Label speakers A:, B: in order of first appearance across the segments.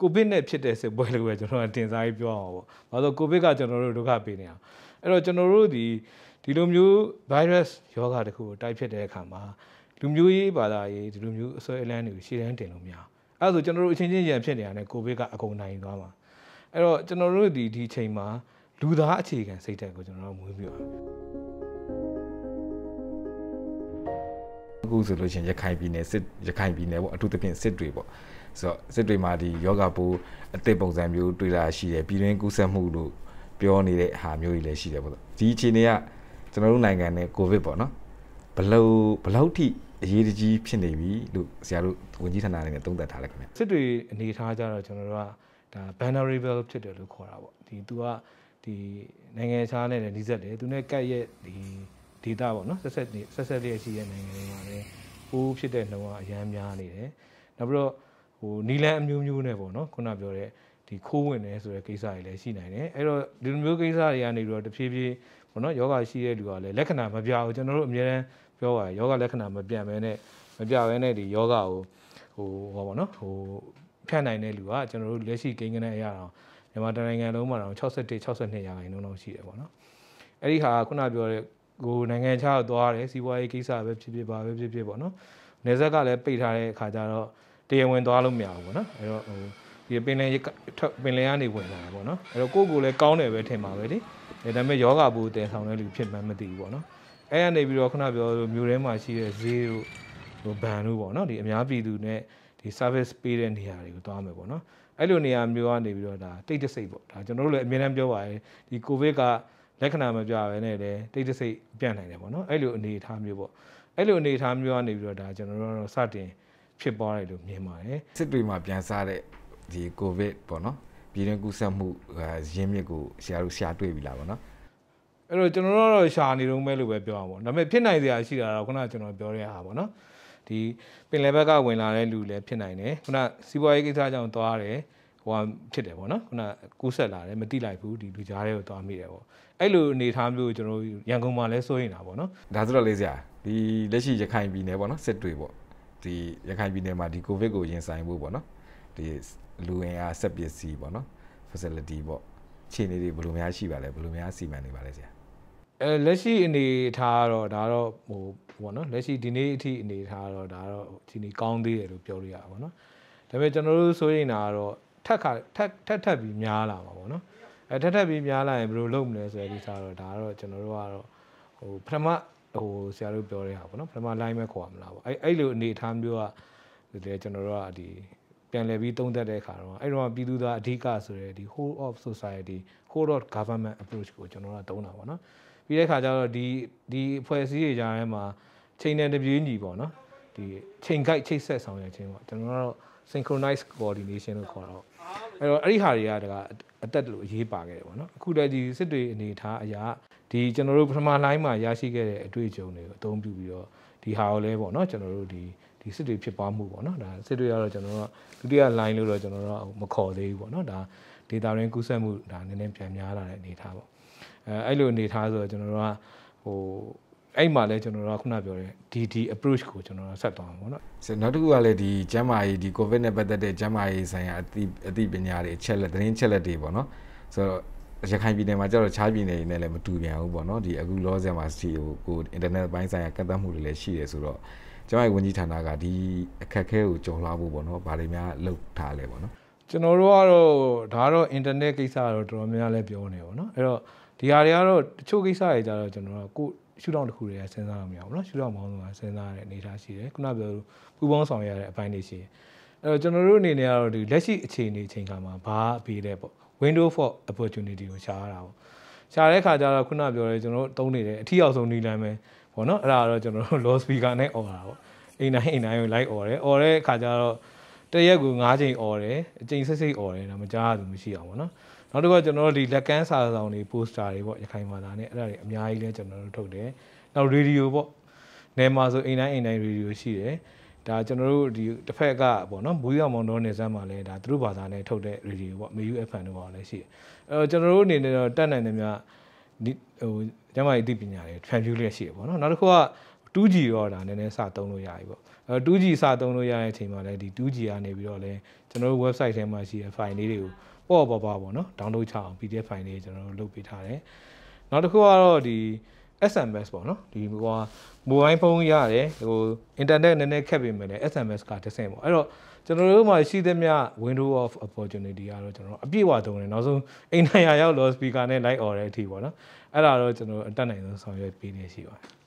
A: ကိုဗစ်နဲ့ဖြစ်တဲ့စစ်ပွဲလို့ပဲကျွန်တော်တင်စားပြီးပြောအောင်ပေါ့။ဘာလို့ကိုဗစ်ကကျွန်တော်တို့ဒုက္ခပေးနေအောင်။အဲ့တော့ကျွန်တော်တို့ဒီဒီလိုမျိုး virus ရောဂါတစ်ခုကိုတိုက်ဖြစ်တဲ့အခါမှာလူမျိုးရေးဘာသာရေးဒီလိုမျိုးအစွဲအလန်းတွေကိုရှေ့တန်းတင်လို့မရအောင်။အဲ့ဒါဆိုကျွန်တော်တို့အချင်းချင်းရန်ဖြစ်နေတာနဲ့ကိုဗစ်ကအကုန်နိုင်သွားမှာ။အဲ့တော့ကျွန်တော်တို့ဒီဒီချိန်မှာလူသားအခြေခံစိတ်ဓာတ်ကိုကျွန်တော်တို့မွေးပြီးအောင်
B: အခုဆိုလို့ချင်းရခိုင်ပြည်နယ်စစ်ရခိုင်ပြည်နယ်ပေါ့အထူးသဖြင့်စစ်တွေပေါ့ဆိုတော့စစ်တွေမှာဒီယောဂပိုးအသစ်ပုံစံမျိုးတွေ့လာရှိတယ်ပြည်တွင်းကူးစက်မှုလို့ပြောနေတဲ့ဟာမျိုးကြီးလည်းရှိတယ်ပေါ့ဒီအခြေအနေကကျွန်တော်တို့နိုင်ငံနဲ့ကိုဗစ်ပေါ့နော်ဘလို့ဘလို့ထိအရေးတကြီးဖြစ်နေပြီလို့ဆရာတို့ဝန်ကြီးဌာနအနေနဲ့သုံးသပ်ထားလိုက်ခင်ဗျ
A: စစ်တွေအနေထားကြတော့ကျွန်တော်တို့ကဒါ vulnerable ဖြစ်တယ်လို့ခေါ်တာပေါ့ဒီသူကဒီနိုင်ငံခြားနဲ့လည်းနှိစက်တယ်သူနဲ့ကတ်ရဲ့ဒီဒေတာပေါ့နော်ဆက်ဆက်ဆက်ဆက်လေးရှိတဲ့နိုင်ငံတွေမှာလည်းပိုးဖြစ်တဲ့နှုန်းကအများများနေတယ်နောက်ပြီးတော့ဟိုနီလန်အမျိုးမျိုးနဲ့ပေါ့နော်ခုနပြောတဲ့ဒီခိုးဝင်နေဆိုတဲ့ကိစ္စတွေလည်းရှိနိုင်တယ်အဲ့တော့ဒီလိုမျိုးကိစ္စတွေကနေပြီးတော့တဖြည်းဖြည်းပေါ့နော်ယောဂရှိတဲ့လူကလည်းလက္ခဏာမပြဘူးကျွန်တော်တို့အများအားပြောပါရယောဂလက္ခဏာမပြန်ဘဲနဲ့မပြဘဲနဲ့ဒီယောဂကိုဟိုဟောပါနော်ဟိုဖြန့်နိုင်တဲ့လူကကျွန်တော်တို့လက်ရှိကိန်းကနေအရာတော့မြန်မာနိုင်ငံလုံးမှာတော့61 62ရာခိုင်နှုန်းလောက်ရှိတယ်ပေါ့နော်အဲ့ဒီဟာခုနပြောတဲ့ကိုနိုင်ငံခြားသွားတယ်စီးပွားရေးကိစ္စပဲဖြစ်ဖြစ်ပါပဲဖြစ်ဖြစ်ပေါ့နော်နေဆက်ကလည်းပိတ်ထားတဲ့အခါကျတော့တရားဝင်သွားလို့မရဘူးပေါ့နော်အဲ့တော့ဟိုဒီပင်လယ်ထွက်ပင်လယ်ကနေဝင်လာတာပေါ့နော်အဲ့တော့ကိုယ့်ကိုယ်လည်းကောင်းတယ်ပဲထင်ပါပဲလေအဲဒါပေမဲ့ယောဂဘူးတည်ဆောင်တဲ့လူဖြစ်မှန်းမသိဘူးပေါ့နော်အဲ့ကနေပြီးတော့ခုနပြောလိုမြို့ထဲမှာရှိတဲ့ဈေးတို့ဟိုဘန်တို့ပေါ့နော်ဒီအများပြည်သူနဲ့ဒီ service ပေးတဲ့နေရာတွေကိုသွားမယ်ပေါ့နော်အဲ့လိုနေရာမျိုးကနေပြီးတော့ဒါတိတ်တဆိတ်ပေါ့ဒါကျွန်တော်တို့လည်းအမြဲတမ်းပြောပါရယ်ဒီ covid ကလက္ခဏာမပြဘဲနဲ့လည်းတိတ်တဆိတ်ပြန့်နိုင်တယ်ပေါ့နော်အဲ့လိုအနေအထားမျိုးပေါ့အဲ့လိုအနေအထားမျိုးကနေပြီးတော့ဒါကျွန်တော်တို့ကတော့စတင်ဖြစ်ပွားတယ်လို့မြင်ပါတယ်စစ်တွေမှာပြန်စားတဲ့ဒီ
B: ကိုဗစ်ပေါ့နော်ပြည်တွင်းကူးစက်မှုရင်းမြစ်ကိုဆရာတို့ဆရာတွေ့ပြီလားပေါ့နော်
A: အဲ့တော့ကျွန်တော်တို့ကတော့ရှာနေတော့မဲ့လို့ပဲပြောအောင်ပေါ့ဒါပေမဲ့ဖြစ်နိုင်စရာရှိတာတော့ခုနကကျွန်တော်ပြောရတာပေါ့နော်ဒီပင်လယ်ဘက်ကဝင်လာတဲ့လူလည်းဖြစ်နိုင်တယ်ခုနစီးပွားရေးကိစ္စကြောင့်သွားတယ်ဟိုဟာဖြစ်တယ်ပေါ့နော်ခုနကူးဆက်လာတယ်မတိလိုက်ဘူးဒီလူကြားတွေကိုသွားမိတယ်ပေါ့အဲ့လိုအနေထားမျိုးကိုကျွန်တော်ရန်ကုန်မှာလည်းစိုးရင်တာပေါ့နော်ဒါဆိုတော့လေးဆ
B: ရာဒီလက်ရှိရခိုင်ပြည်နယ်ပေါ့နော်စစ်တွေပေါ့ဒီရခိုင်ပြည်နယ်မှာဒီကိုဗစ်ကိုရင်ဆိုင်ဖို့ပေါ့နော်ဒီလူဝင်အားစက်ပစ္စည်းပေါ့နော် facility ပေါ့ခြေနေတွေဘယ်လိုများရှိပါလဲဘယ်လိုများစီမံနေပါလဲ
A: ဆရာအဲလက်ရှိအနေထားတော့ဒါတော့ဟိုပေါ့နော်လက်ရှိဒီနေ့အထိအနေထားတော့ဒါတော့ဒီနေ့ကောင်းသေးတယ်လို့ပြောလို့ရပါဘောနော်ဒါပေမဲ့ကျွန်တော်တို့ဆိုရင်ဒါတော့ထက်ခါထက်ထက်ထက်ပြီးများလာမှာပေါ့နော်အဲထက်ထက်ပြီးများလာရင်ဘယ်လိုလုပ်မလဲဆိုတဲ့ကိစ္စတော့ဒါတော့ကျွန်တော်တို့ကတော့ဟိုပထမဟိုဆရာတို့ပြောတဲ့ဟာပေါ့နော်ပထမ line ပဲခေါ်ရမလားပေါ့အဲ့အဲ့လိုအနေအထားမျိုးကဒီကျွန်တော်တို့ကဒီပြန်လည်ပြီးသုံးသပ်တဲ့အခါတော့အဲ့တော့ပြည်သူသားအဓိကဆိုတဲ့ဒီ whole of society whole of government approach ကိုကျွန်တော်တို့ကသုံးတာပေါ့နော်ပြီးတဲ့အခါကျတော့ဒီဒီအဖွဲ့အစည်းတွေကြားထဲမှာချိန်နဲ့တပြေးညီပေါ့နော်ဒီချိန် guide ချိတ်ဆက်ဆောင်ရွက်ခြင်းပေါ့ကျွန်တော်တို့ synchronize coordination လို့ခေါ်တော့အဲ့တော့အဲ့ဒီဟာတွေကဒါကအတက်လို့အရေးပါခဲ့တယ်ပေါ့နော်အခုတည်းဒီစစ်တွေအနေထားအရာဒီကျွန်တော်တို့ပထမလိုင်းမှာရရှိခဲ့တဲ့အတွေ့အကြုံတွေကိုအသုံးပြုပြီးတော့ဒီဟာကိုလဲပေါ့နော်ကျွန်တော်တို့ဒီဒီစစ်တွေဖြစ်ပွားမှုပေါ့နော်ဒါစစ်တွေကတော့ကျွန်တော်တို့ဒုတိယ line လို့တော့ကျွန်တော်တို့မခေါ်သေးဘူးပေါ့နော်ဒါ data ရင်းကူးစက်မှုဒါနည်းနည်းပြန်များလာတဲ့အနေထားပေါ့အဲအဲ့လိုအနေထားဆိုတော့ကျွန်တော်တို့ကဟိုအဲ့မှာလည်းကျွန်တော်တို့ခုနပြောတဲ့ဒီဒီ approach ကိုကျွန်တော်တို့ဆက်သွားမှာပေါ့နော်နောက
B: ်တစ်ခုကလည်းဒီကျန်းမာရေးဒီ covid နဲ့ပတ်သက်တဲ့ကျန်းမာရေးဆိုင်ရာအသိအသိပညာတွေအချက်လက်သတင်းချက်လက်တွေပေါ့နော်ဆိုတော့ရခိုင်ပြည်နယ်မှာကျတော့ခြားပြည်နယ်တွေနဲ့လည်းမတူပြန်ဘူးပေါ့နော်ဒီအခု law ဆယ်မှာစီကိုကို internet ပိုင်းဆိုင်ရာကန့်သတ်မှုတွေလည်းရှိတယ်ဆိုတော့ကျမရဲ့ဝန်ကြီးဌာနကဒီအခက်အခဲကိုကျော်လွှားဖို့ပေါ့နော်ဗားတွေများလောက်ထားလဲပေါ့နော်
A: ကျွန်တော်တို့ကတော့ဒါကတော့ internet ကိစ္စကတော့တော်တော်များများလဲပြောနေပါတော့เนาะအဲ့တော့ဒီဟာတွေကတော့တချို့ကိစ္စတွေကြတော့ကျွန်တော်ကကိုရှူထောင့်တစ်ခုတည်းကစဉ်းစားလို့မရဘူးเนาะရှူထောင့်ပေါင်းစုံကစဉ်းစားရတဲ့အနေအထားရှိတယ်ခုနပြောလို့ပူပေါင်းဆောင်ရတဲ့အပိုင်းတွေရှိတယ်အဲ့တော့ကျွန်တော်တို့အနေနဲ့ကတော့ဒီလက်ရှိအခြေအနေအချိန်ခါမှာဘာပေးလဲပေါ့ window for opportunity ကိုရှားတာပေါ့ရှားတဲ့ခါကျတော့ခုနပြောရဲကျွန်တော်တို့တုံးနေတယ်အထီအောင်ဆုံးနီးလမ်းပဲပေါ့နော်အဲ့ဒါတော့ကျွန်တော်တို့ low speaker နဲ့អော်တာပေါ့အိမ်တိုင်းအိမ်တိုင်းကိုလိုက်អော်တယ်អော်တဲ့ခါကျတော့တရက်ကို9ချိန်អော်တယ်အချိန်ဆက်စိတ်អော်တယ်ဒါမကြားရသူမရှိအောင်ပေါ့နော်နောက်တစ်ခုကကျွန်တော်တို့ဒီလက်ကမ်းစာဆောင်တွေပိုစတာတွေပေါ့ရခိုင်ဘာသာနဲ့အဲ့ဒါတွေအများကြီးလဲကျွန်တော်တို့ထုတ်တယ်နောက်ရေဒီယိုပေါ့နယ်မှာဆိုအိမ်တိုင်းအိမ်တိုင်းရေဒီယိုရှိတယ်ဒါကျွန်တော်တို့ဒီတစ်ဖက်ကပေါ့နော်ဘူးရမောင်တော်နေစမ်းမှာလဲဒါသူတို့ဘာသာနဲ့ထုတ်တဲ့ရေဒီယိုပေါ့မေယူ FM တို့ဘာလဲရှိတယ်အဲတော့ကျွန်တော်တို့အနေနဲ့တော့တက်နိုင်တယ်များဒီဟိုကျမကြီးအသိပညာတွေ transfer လေးရှိတယ်ပေါ့နော်နောက်တစ်ခုက 2G ရောဒါနည်းနည်းစသုံးလို့ရပြီပေါ့အဲ 2G စသုံးလို့ရတဲ့အချိန်မှာလည်းဒီ 2G ကနေပြီးတော့လဲကျွန်တော်တို့ website ထဲမှာရှိတဲ့ file လေးတွေကိုပေါ့ပေါ့ပေါ့ပေါ့နော် download ချအောင် PDF file လေးကျွန်တော်တို့လုပ်ပေးထားတယ်နောက်တစ်ခုကတော့ဒီ SMS ပေါ့နော်ဒီဟိုဟာ mobile phone ရတယ်ဟို internet နည်းနည်းခက်ပေမဲ့လည်း SMS ကတစ်ဆင့်ပေါ့အဲ့တော့ကျွန်တော်တို့မှာရှိသမျှ window of opportunity ကတော့ကျွန်တော်အပြည့်အဝသုံးတယ်နောက်ဆုံးအိမ်နိုင်ရရောက် loud speaker နဲ့ live order အထိပေါ့နော်အဲ့ဒါတော့ကျွန်တော်အတက်နိုင်ဆုံးဆောင်ရွက်ပေးနေရှိပါတယ်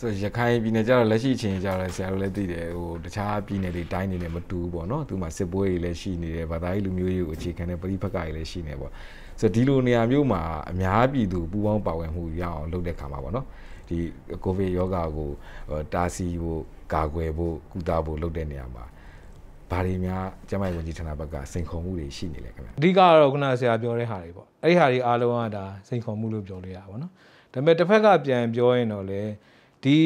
B: ဆိုရခိုင်ပြည်နယ်ကျတော့လက်ရှိအချိန်ကျတော့ဆရာတို့လည်းသိတယ်ဟိုတခြားပြည်နယ်တွေတိုင်းနေလည်းမတူဘူးပေါ့နော်သူမှစစ်ပွဲတွေလည်းရှိနေတယ်ဘာသာရေးလူမျိုးရေးကိုအခြေခံတဲ့ပရိပက္ခတွေလည်းရှိနေပေါ့ဆိုဒီလိုနေရာမျိုးမှာအများပြည်သူပူးပေါင်းပါဝင်မှုရအောင်လုပ်တဲ့ခါမှာပေါ့နော်ဒီကိုဗစ်ရောဂါကိုတားဆီးဖို့ကာကွယ်ဖို့ကုသဖို့လုပ်တဲ့နေရာမှာဘာတွေများကျမရဲ့ဝန်ကြီးဌာနဘက်ကစိန်ခေါ်မှုတွေရှိနေလဲခင်
A: ဗျအဓိကတော့ခုနဆရာပြောတဲ့ဟာတွေပေါ့အဲ့ဒီဟာတွေအားလုံးကဒါစိန်ခေါ်မှုလို့ပြောလို့ရပါဘောနော်ဒါပေမဲ့တစ်ဖက်ကပြန်ပြောရင်တော့လည်းဒီ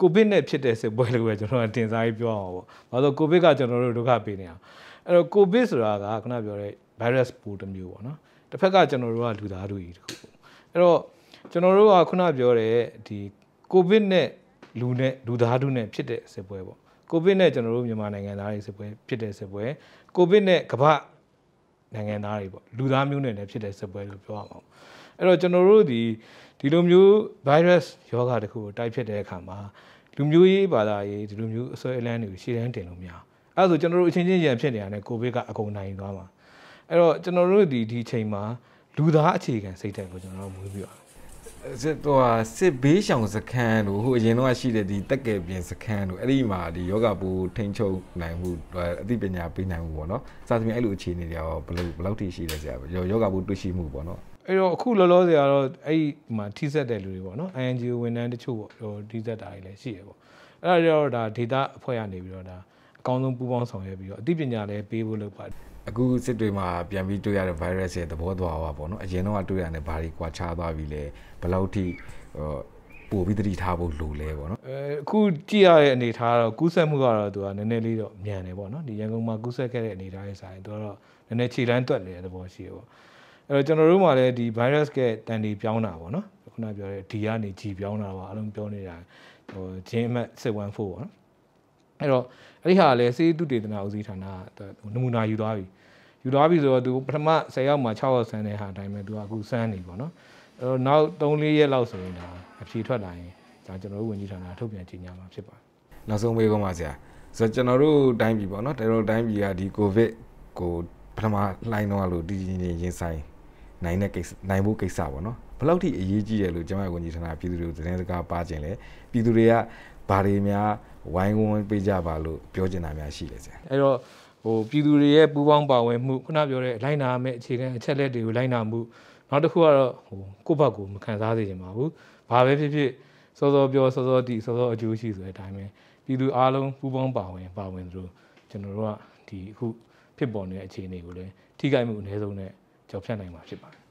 A: ကိုဗစ်နဲ့ဖြစ်တဲ့စစ်ပွဲလို့ပဲကျွန်တော်တင်စားရေးပြောအောင်ပေါ့။ဘာလို့ကိုဗစ်ကကျွန်တော်တို့ဒုက္ခပေးနေအောင်။အဲ့တော့ကိုဗစ်ဆိုတာကခုနပြောတဲ့ virus ပိုးတစ်မျိုးပေါ့နော်။တစ်ဖက်ကကျွန်တော်တို့ကလူသားတို့ကြီးတစ်ခုပေါ့။အဲ့တော့ကျွန်တော်တို့ကခုနပြောတဲ့ဒီကိုဗစ်နဲ့လူနဲ့လူသားတို့နဲ့ဖြစ်တဲ့စစ်ပွဲပေါ့။ကိုဗစ်နဲ့ကျွန်တော်တို့မြန်မာနိုင်ငံသားတွေစစ်ပွဲဖြစ်တဲ့စစ်ပွဲ။ကိုဗစ်နဲ့ကမ္ဘာနိုင်ငံသားတွေပေါ့။လူသားမျိုးနဲ့လည်းဖြစ်တဲ့စစ်ပွဲလို့ပြောရမှာပေါ့။အဲ့တော့ကျွန်တော်တို့ဒီဒီလိုမျိုး virus ရောဂါတစ်ခုကိုတိုက်ဖြစ်တဲ့အခါမှာလူမျိုးရေးဘာသာရေးဒီလိုမျိုးအစွဲအလန်းတွေကိုရှေ့တန်းတင်လို့မရအောင်အဲ့ဒါဆိုကျွန်တော်တို့အချင်းချင်းရန်ဖြစ်နေတာနဲ့ကိုဗစ်ကအကုန်နိုင်သွားမှာအဲ့တော့ကျွန်တော်တို့ဒီဒီချိန်မှာ လူသားအခြေခံစိတ်ဓာတ်ကိုကျွန်တော်တို့မွေးပြီးပါ
B: စစ်တော့စစ်ဘေးရှောင်စခန်းတို့ဟိုအရင်တော့ရှိတဲ့ဒီတက်ကယ်ပြင်စခန်းတို့အဲ့ဒီမှာဒီယောဂဘူးထိန်ချုပ်နိုင်မှုအသိပညာပေးနိုင်မှုပေါ့နော်စသဖြင့်အဲ့လိုအခြေအနေတွေရောဘယ်လိုဘယ်လောက်ထိရှိလဲဆရာယောဂဘူးတွေ့ရှိမှုပေါ့နော်
A: အဲ့တော့အခုလောလောဆယ်ကတော့အဲ့ဒီမှာထိဆက်တဲ့လူတွေပေါ့နော် INGO ဝန်ထမ်းတချို့ပေါ့ဟိုထိဆက်တာတွေလည်းရှိရပေါ့အဲ့ဒါကြောင့်ဒါ data အဖွဲ့ကနေပြီးတော့ဒါအကောင်းဆုံးပူးပေါင်းဆောင်ရွက်ပြီးတော့အသိပညာလည်းပေးဖို့လုပ်ပါတယ်အ
B: ခုစစ်တွေမှာပြန်ပြီးတွေ့ရတဲ့ virus ရဲ့သဘောတရားပါပေါ့နော်အရင်တော့တွေ့ရတဲ့ဘာတွေကွာခြားသွားပြီလဲဘယ်လောက်ထိပို့ပြီးတတိထားဖို့လိုလဲပေါ့နော်
A: အဲအခုကြည့်ရတဲ့အနေထားတော့ကူးစက်မှုကတော့သူကနည်းနည်းလေးတော့မြန်တယ်ပေါ့နော်ဒီရန်ကုန်မှာကူးစက်ခဲ့တဲ့အနေထားရဲ့ဆိုင်သူကတော့နည်းနည်းခြေတန်းတွက်နေတဲ့သဘောရှိတယ်ပေါ့အဲ့တော့ကျွန်တော်တို့မှလည်းဒီ virus ကတန်တီပြောင်းတာပေါ့နော်ခုနပြောတဲ့ဒီကနေ G ပြောင်းတာပါအလုံးပြောနေတာဟို gene map 614ပေါ့နော်အဲ့တော့အဲ့ဒီဟာလည်းစေတုတေသနာဦးစီးဌာနကနမူနာယူသွားပြီယူသွားပြီဆိုတော့သူပထမ10ရောက်မှ6ရောက်ဆန်းတဲ့ဟာအတိုင်းပဲသူကအခုဆန်းနေပေါ့နော်အဲ့တော့နောက်3-4ရက်လောက်ဆိုရင်ဒါအဖြေထွက်လာရင်ဒါကျွန်တော်တို့ဝင်ကြီးဌာနထုတ်ပြန်ကြေညာမှာဖြစ်ပါတယ်
B: နောက်ဆုံးမေးခွန်းပါဆရာဆိုတော့ကျွန်တော်တို့တိုင်းပြည်ပေါ့နော်တော်တော်တိုင်းပြည်ကဒီကိုဗစ်ကိုပထမလှိုင်းတော့လို့တည်တည်ငြိမ်ငြိမ်ဆိုင်နိုင်တဲ့ကိစ္စနိုင်ဖို့ကိစ္စပေါ့နော်လောက်ထိအရေးကြီးတယ်လို့ကျမရဲ့ဝန်ကြီးဌာနပြည်သူတွေကိုသတင်းစကားပါခြင်းလဲပြည်သူတွေကဘာတွေများဝိုင်းဝန်းပေးကြပါလို့ပြောချင်တာများရှိတယ်ဆရာ
A: အဲ့တော့ဟိုပြည်သူတွေရဲ့ပူးပေါင်းပါဝင်မှုခုနပြောတဲ့လိုက်နာမဲ့အခြေခံအချက်လက်တွေကိုလိုက်နာမှုနောက်တစ်ခုကတော့ဟိုကိုယ့်ဘက်ကိုမခံစားစေချင်ပါဘူးဘာပဲဖြစ်ဖြစ်စောစောပြောစောစောတည်စောစောအကျိုးရှိဆိုတဲ့အတိုင်းပဲပြည်သူအားလုံးပူးပေါင်းပါဝင်ပါဝင်သလိုကျွန်တော်တို့ကဒီအခုဖြစ်ပေါ်နေတဲ့အခြေအနေကိုလည်းထိခိုက်မှုအနည်းဆုံးနဲ့ကျော်ဖြတ်နိုင်မှာဖြစ်ပါတယ်